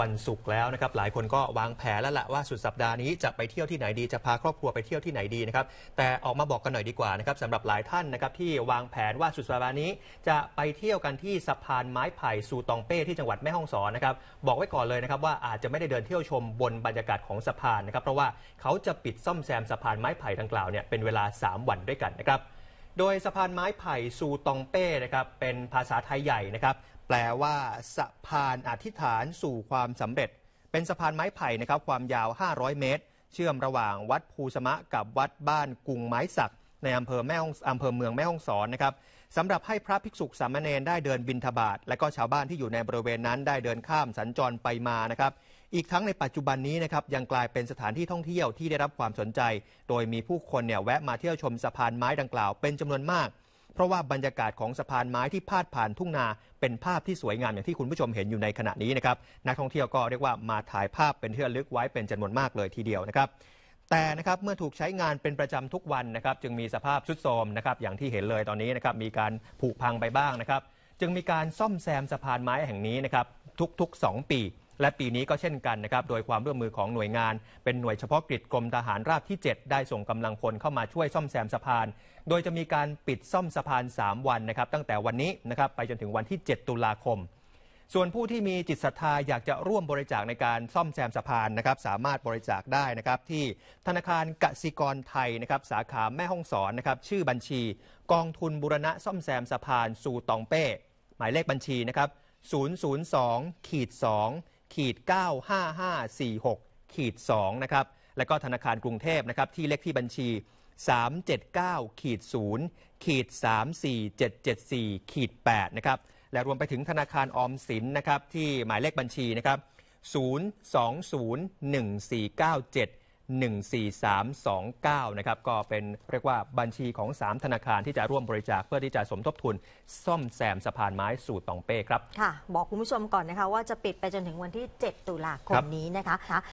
วันศุกร์แล้วนะครับหลายคนก็วางแผนแล้วแหละว่าสุดสัปดาห์นี้จะไปเที่ยวที่ไหนดีจะพาครอบครัวไปเที่ยวที่ไหนดีนะครับแต่ออกมาบอกกันหน่อยดีกว่านะครับสำหรับหลายท่านนะครับ ที่วางแผนว่าสุดสัปดาห์นี้ จะไปเที่ยวกันที่สะพานไม้ไผ่สูตองเป้ที่จังหวัดแม่ฮ่องสอนนะครับบอกไว้ก่อนเลยนะครับว่าอาจจะไม่ได้เดินเที่ยวชมบนบรรยากาศของสะพานนะครับเพราะว่าเขาจะปิดซ่อมแซมสะพานไม้ไผ่ดังกล่าวเนี่ยเป็นเวลา 3 วันด้วยกันนะครับโดยสะพานไม้ไผ่ซูตองเป้นะครับเป็นภาษาไทยใหญ่นะครับแปลว่าสะพานอธิษฐานสู่ความสำเร็จ เป็นสะพานไม้ไผ่นะครับความยาว 500 เมตร เชื่อมระหว่างวัดภูสมะกับวัดบ้านกุงไม้สักในอำเภอแม่ฮ่องอำเภอเมืองแม่ฮ่องสอนนะครับสำหรับให้พระภิกษุสามเณรได้เดินบินทบาทและก็ชาวบ้านที่อยู่ในบริเวณนั้นได้เดินข้ามสัญจรไปมานะครับอีกทั้งในปัจจุบันนี้นะครับยังกลายเป็นสถานที่ท่องเที่ยวที่ได้รับความสนใจ โดยมีผู้คนเนี่ยแวะมาเที่ยวชมสะพานไม้ดังกล่าวเป็นจำนวนมาก เพราะว่าบรรยากาศของสะพานไม้ที่พาดผ่านทุ่งนา เป็นภาพที่สวยงามอย่างที่คุณผู้ชมเห็นอยู่ในขณะนี้นะครับนักท่องเที่ยวก็เรียกว่ามาถ่ายภาพเป็นเที่ระลึกไว้เป็นจำนวนมากเลยทีเดียวนะครับแต่นะครับเมื่อถูกใช้งานเป็นประจำทุกวันนะครับจึงมีสภาพชุดโทรมนะครับอย่างที่เห็นเลยตอนนี้นะครับมีการผุพังไปบ้างนะครับจึงมีการซ่อมแซมสะพานไม้แห่งนี้นะครับทุกๆ 2 ปี และปีนี้ก็เช่นกันนะครับโดยความร่วมมือของหน่วยงาน เป็นหน่วยเฉพาะกิจกรมทหารราบที่ 7 ได้ส่งกำลังพลเข้ามาช่วยซ่อมแซมสะพาน โดยจะมีการปิดซ่อมสะพาน 3 วันนะครับตั้งแต่วันนี้นะครับไปจนถึงวันที่ 7 ตุลาคมส่วนผู้ที่มีจิตศรัทธา อยากจะร่วมบริจาคในการซ่อมแซมสะพานนะครับสามารถบริจาคได้นะครับ ที่ธนาคารกสิกรไทยนะครับสาขาแม่ห้องสอนนะครับชื่อบัญชีกองทุนบุรณะซ่อมแซมสะพานสู่ตองเป้ หมายเลขบัญชีนะครับ 002ขีด 2 ขีด 95546 ขีด2นะครับและก็ธนาคารกรุงเทพนะครับที่เลขที่บัญชี 379 ขีด 0 ขีด 34774ขีด8นะครับและรวมไปถึงธนาคารออมสินนะครับที่หมายเลขบัญชีนะครับ 02014971439 2นะครับก็เป็นเรียกว่าบัญชีของ 3 ธนาคารที่จะร่วมบริจาคเพื่อที่จะสมทบทุน ซ่อมแซมสะพานไม้สู่ตองเป้ครับ ค่ะบอกคุณผู้ชมก่อนนะคะว่าจะปิดไปจนถึงวันที่ 7 ตุลาคมคนี้นะคะ